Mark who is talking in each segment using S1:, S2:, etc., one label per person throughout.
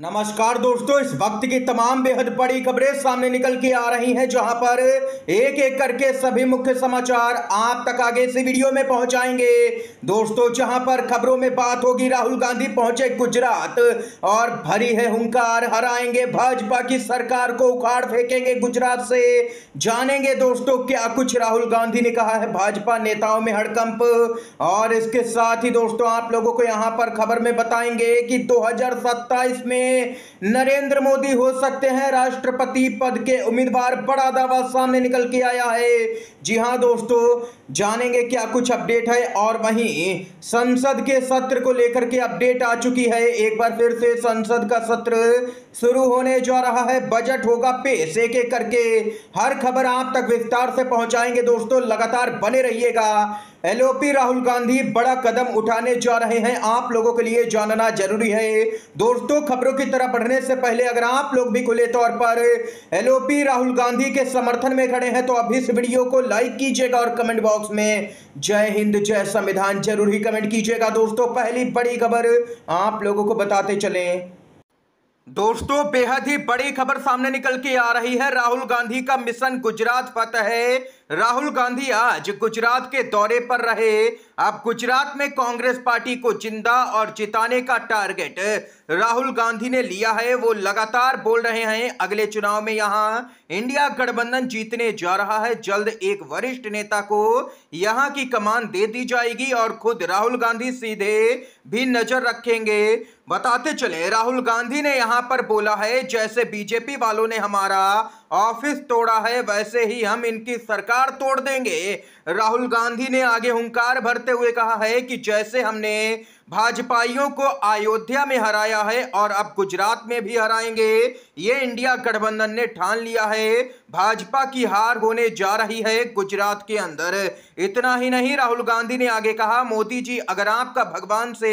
S1: नमस्कार दोस्तों इस वक्त की तमाम बेहद बड़ी खबरें सामने निकल के आ रही हैं जहां पर एक एक करके सभी मुख्य समाचार आप तक आगे से वीडियो में पहुंचाएंगे दोस्तों जहां पर खबरों में बात होगी राहुल गांधी पहुंचे गुजरात और भरी है हुंकार हराएंगे भाजपा की सरकार को उखाड़ फेंकेंगे गुजरात से जानेंगे दोस्तों क्या कुछ राहुल गांधी ने कहा है भाजपा नेताओं में हड़कंप और इसके साथ ही दोस्तों आप लोगों को यहाँ पर खबर में बताएंगे कि दो में में नरेंद्र मोदी हो सकते हैं राष्ट्रपति पद के उम्मीदवार बड़ा दावा सामने निकल के आया है जी हाँ दोस्तों जानेंगे क्या कुछ अपडेट है और वहीं संसद के सत्र को लेकर के अपडेट आ चुकी है एक बार फिर से संसद का सत्र शुरू होने जा रहा है बजट होगा पेश एक एक करके हर खबर आप तक विस्तार से पहुंचाएंगे दोस्तों लगातार बने रहिएगा एलओपी राहुल गांधी बड़ा कदम उठाने जा रहे हैं आप लोगों के लिए जानना जरूरी है दोस्तों खबरों की तरह बढ़ने से पहले अगर आप लोग भी खुले तौर पर एलओपी राहुल गांधी के समर्थन में खड़े हैं तो अब इस वीडियो को लाइक कीजिएगा और कमेंट बॉक्स में जय हिंद जय संविधान जरूर ही कमेंट कीजिएगा दोस्तों पहली बड़ी खबर आप लोगों को बताते चलें दोस्तों बेहद ही बड़ी खबर सामने निकल के आ रही है राहुल गांधी का मिशन गुजरात फतह है राहुल गांधी आज गुजरात के दौरे पर रहे अब गुजरात में कांग्रेस पार्टी को जिंदा और जिताने का टारगेट राहुल गांधी ने लिया है वो लगातार बोल रहे हैं अगले चुनाव में यहाँ इंडिया गठबंधन जीतने जा रहा है जल्द एक वरिष्ठ नेता को यहाँ की कमान दे दी जाएगी और खुद राहुल गांधी सीधे भी नजर रखेंगे बताते चले राहुल गांधी ने यहां पर बोला है जैसे बीजेपी वालों ने हमारा ऑफिस तोड़ा है वैसे ही हम इनकी सरकार तोड़ देंगे राहुल गांधी ने आगे हुंकार भरते हुए कहा है कि जैसे हमने भाजपाइयों को अयोध्या में हराया है और अब गुजरात में भी हराएंगे ये इंडिया गठबंधन ने ठान लिया है भाजपा की हार होने जा रही है गुजरात के अंदर इतना ही नहीं राहुल गांधी ने आगे कहा मोदी जी अगर आपका भगवान से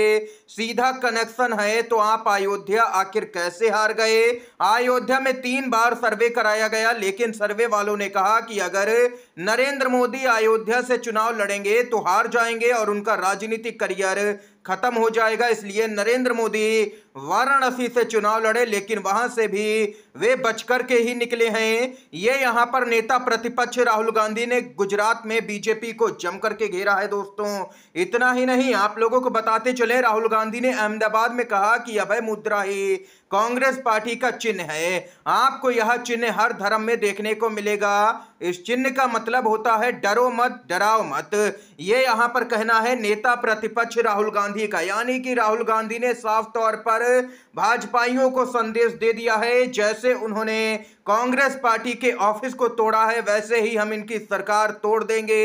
S1: सीधा कनेक्शन है तो आप अयोध्या आखिर कैसे हार गए अयोध्या में तीन बार सर्वे कराया बताया गया लेकिन सर्वे वालों ने कहा कि अगर नरेंद्र मोदी अयोध्या से चुनाव लड़ेंगे तो हार जाएंगे और उनका राजनीतिक करियर खत्म हो जाएगा इसलिए नरेंद्र मोदी वाराणसी से चुनाव लड़े लेकिन वहां से भी वे बचकर के ही निकले हैं ये यहां पर नेता प्रतिपक्ष राहुल गांधी ने गुजरात में बीजेपी को जमकर के घेरा है दोस्तों इतना ही नहीं आप लोगों को बताते चले राहुल गांधी ने अहमदाबाद में कहा कि अभय मुद्रा ही कांग्रेस पार्टी का चिन्ह है आपको यह चिन्ह हर धर्म में देखने को मिलेगा इस चिन्ह का मतलब होता है डरो मत डराओ मत ये यहाँ पर कहना है नेता प्रतिपक्ष राहुल गांधी का यानी कि राहुल गांधी ने साफ तौर पर भाजपाइयों को संदेश दे दिया है जैसे उन्होंने कांग्रेस पार्टी के ऑफिस को तोड़ा है वैसे ही हम इनकी सरकार तोड़ देंगे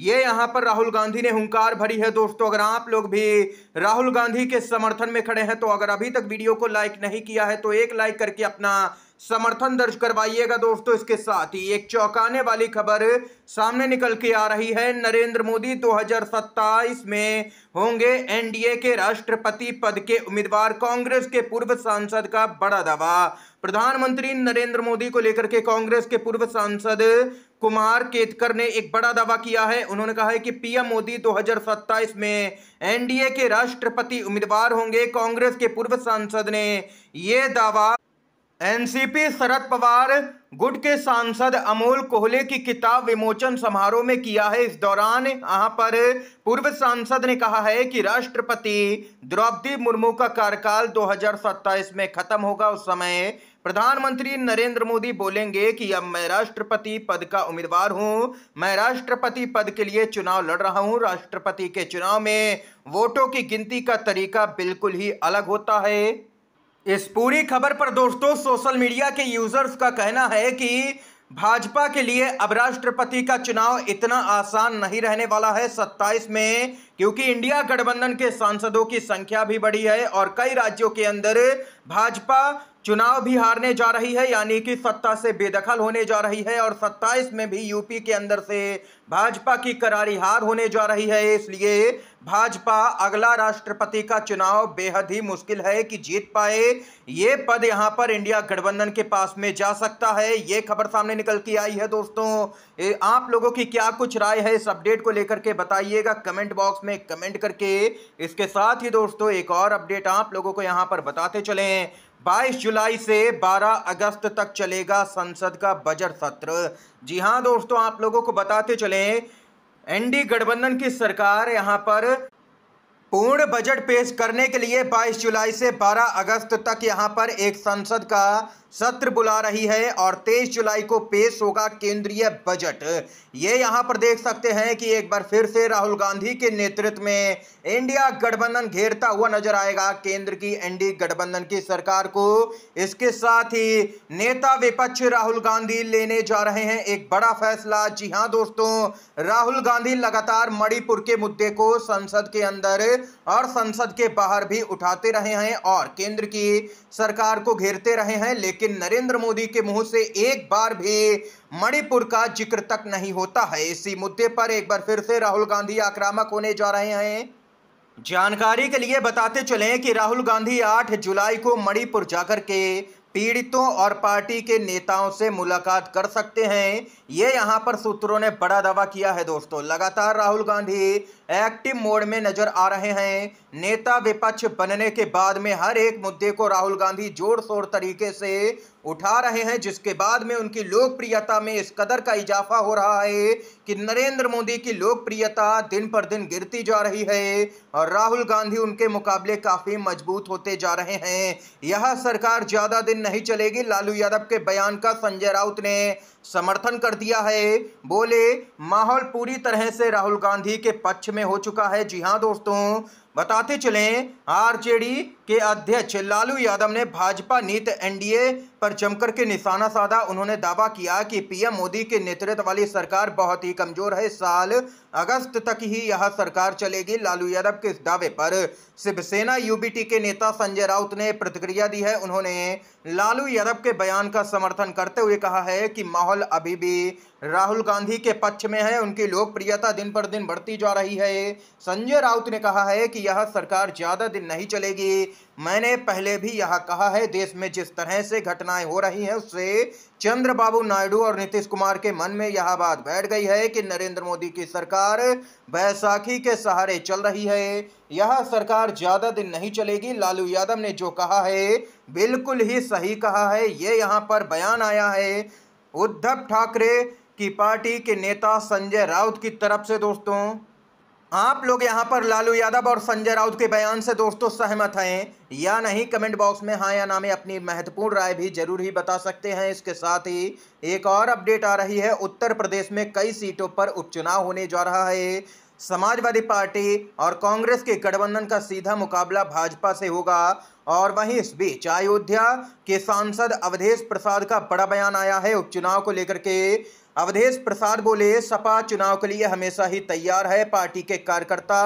S1: ये यहाँ पर राहुल गांधी ने हुंकार भरी है दोस्तों अगर आप लोग भी राहुल गांधी के समर्थन में खड़े हैं तो अगर अभी तक वीडियो को लाइक नहीं किया है तो एक लाइक करके अपना समर्थन दर्ज करवाइएगा दोस्तों इसके साथ ही एक चौंकाने वाली खबर सामने निकल के आ रही है नरेंद्र मोदी दो में होंगे एनडीए के राष्ट्रपति पद के उम्मीदवार कांग्रेस के पूर्व सांसद का बड़ा दावा प्रधानमंत्री नरेंद्र मोदी को लेकर के कांग्रेस के पूर्व सांसद कुमार केतकर ने एक बड़ा दावा किया है उन्होंने कहा है कि पीएम मोदी 2027 में एनडीए के राष्ट्रपति उम्मीदवार होंगे कांग्रेस के पूर्व सांसद ने यह दावा एनसीपी शरद पवार गुड के सांसद अमोल कोहले की किताब विमोचन समारोह में किया है इस दौरान यहाँ पर पूर्व सांसद ने कहा है कि राष्ट्रपति द्रौपदी मुर्मू का कार्यकाल 2027 में खत्म होगा उस समय प्रधानमंत्री नरेंद्र मोदी बोलेंगे कि अब मैं राष्ट्रपति पद का उम्मीदवार हूं मैं राष्ट्रपति पद के लिए चुनाव लड़ रहा हूं राष्ट्रपति के चुनाव में वोटों की गिनती का तरीका बिल्कुल ही अलग होता है इस पूरी खबर पर दोस्तों सोशल मीडिया के यूजर्स का कहना है कि भाजपा के लिए अब राष्ट्रपति का चुनाव इतना आसान नहीं रहने वाला है 27 में क्योंकि इंडिया गठबंधन के सांसदों की संख्या भी बढ़ी है और कई राज्यों के अंदर भाजपा चुनाव भी हारने जा रही है यानी कि सत्ता से बेदखल होने जा रही है और सत्ताईस में भी यूपी के अंदर से भाजपा की करारी हार होने जा रही है इसलिए भाजपा अगला राष्ट्रपति का चुनाव बेहद ही मुश्किल है कि जीत पाए ये पद यहाँ पर इंडिया गठबंधन के पास में जा सकता है ये खबर सामने निकल के आई है दोस्तों आप लोगों की क्या कुछ राय है इस अपडेट को लेकर के बताइएगा कमेंट बॉक्स में कमेंट करके इसके साथ ही दोस्तों एक और अपडेट आप लोगों को यहाँ पर बताते चलें हैं 22 जुलाई से 12 अगस्त तक चलेगा संसद का बजट सत्र जी हाँ दोस्तों आप लोगों को बताते चले एनडी गठबंधन की सरकार यहाँ पर पूर्ण बजट पेश करने के लिए 22 जुलाई से 12 अगस्त तक यहां पर एक संसद का सत्र बुला रही है और 23 जुलाई को पेश होगा केंद्रीय बजट ये यहां पर देख सकते हैं कि एक बार फिर से राहुल गांधी के नेतृत्व में इंडिया गठबंधन घेरता हुआ नजर आएगा केंद्र की एनडी गठबंधन की सरकार को इसके साथ ही नेता विपक्ष राहुल गांधी लेने जा रहे हैं एक बड़ा फैसला जी हाँ दोस्तों राहुल गांधी लगातार मणिपुर के मुद्दे को संसद के अंदर और संसद के बाहर भी उठाते रहे हैं और केंद्र की सरकार को घेरते रहे हैं लेकिन नरेंद्र मोदी के मुंह से एक बार भी मणिपुर का जिक्र तक नहीं होता है इसी मुद्दे पर एक बार फिर से राहुल गांधी आक्रामक होने जा रहे हैं जानकारी के लिए बताते चलें कि राहुल गांधी 8 जुलाई को मणिपुर जाकर के पीड़ितों और पार्टी के नेताओं से मुलाकात कर सकते हैं ये यहाँ पर सूत्रों ने बड़ा दावा किया है दोस्तों लगातार राहुल गांधी एक्टिव मोड में नजर आ रहे हैं नेता विपक्ष बनने के बाद में हर एक मुद्दे को राहुल गांधी जोर शोर तरीके से उठा रहे हैं जिसके बाद में उनकी लोकप्रियता में इस कदर का इजाफा हो रहा है कि नरेंद्र मोदी की लोकप्रियता दिन पर दिन गिरती जा रही है और राहुल गांधी उनके मुकाबले काफ़ी मजबूत होते जा रहे हैं यह सरकार ज़्यादा दिन नहीं चलेगी लालू यादव के बयान का संजय राउत ने समर्थन कर दिया है बोले माहौल पूरी तरह से राहुल गांधी के पक्ष में हो चुका है जी हाँ दोस्तों बताते चले आरजेडी के अध्यक्ष लालू यादव ने भाजपा नीत एनडीए पर जमकर के निशाना साधा उन्होंने दावा किया कि पीएम मोदी के नेतृत्व वाली सरकार बहुत ही कमजोर है साल अगस्त तक ही यह सरकार चलेगी लालू यादव के इस दावे पर शिवसेना यूबीटी के नेता संजय राउत ने प्रतिक्रिया दी है उन्होंने लालू यादव के बयान का समर्थन करते हुए कहा है कि माहौल अभी भी राहुल गांधी के पक्ष में है उनकी लोकप्रियता दिन पर दिन बढ़ती जा रही है संजय राउत ने कहा है कि यह सरकार ज़्यादा दिन नहीं चलेगी मैंने पहले भी यह कहा है देश में जिस तरह से घटनाएं हो रही हैं उससे चंद्रबाबू नायडू और नीतीश कुमार के मन में यह बात बैठ गई है कि नरेंद्र मोदी की सरकार बैसाखी के सहारे चल रही है यह सरकार ज़्यादा दिन नहीं चलेगी लालू यादव ने जो कहा है बिल्कुल ही सही कहा है ये यहाँ पर बयान आया है उद्धव ठाकरे की पार्टी के नेता संजय राउत की तरफ से दोस्तों आप लोग यहां पर लालू यादव और संजय राउत के बयान से दोस्तों सहमत हैं या नहीं कमेंट बॉक्स में हाँ या ना में अपनी महत्वपूर्ण राय भी जरूर ही बता सकते हैं इसके साथ ही एक और अपडेट आ रही है उत्तर प्रदेश में कई सीटों पर उपचुनाव होने जा रहा है समाजवादी पार्टी और कांग्रेस के गठबंधन का सीधा मुकाबला भाजपा से होगा और वहीं इस बीच अयोध्या के सांसद अवधेश प्रसाद का बड़ा बयान आया है उपचुनाव को लेकर के अवधेश प्रसाद बोले सपा चुनाव के लिए हमेशा ही तैयार है पार्टी के कार्यकर्ता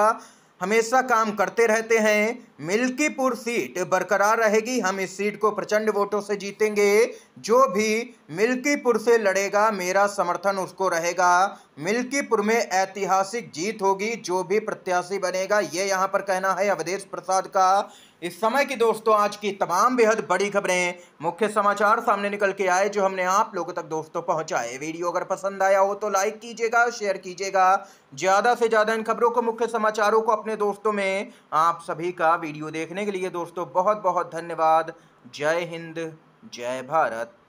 S1: हमेशा काम करते रहते हैं मिल्कीपुर सीट बरकरार रहेगी हम इस सीट को प्रचंड वोटों से जीतेंगे जो भी मिल्कीपुर से लड़ेगा मेरा समर्थन उसको रहेगा मिल्कीपुर में ऐतिहासिक जीत होगी जो भी प्रत्याशी बनेगा ये यहाँ पर कहना है अवधेश प्रसाद का इस समय की दोस्तों आज की तमाम बेहद बड़ी खबरें मुख्य समाचार सामने निकल के आए जो हमने आप लोगों तक दोस्तों पहुंचाए वीडियो अगर पसंद आया हो तो लाइक कीजिएगा शेयर कीजिएगा ज़्यादा से ज़्यादा इन खबरों को मुख्य समाचारों को अपने दोस्तों में आप सभी का वीडियो देखने के लिए दोस्तों बहुत बहुत धन्यवाद जय हिंद जय भारत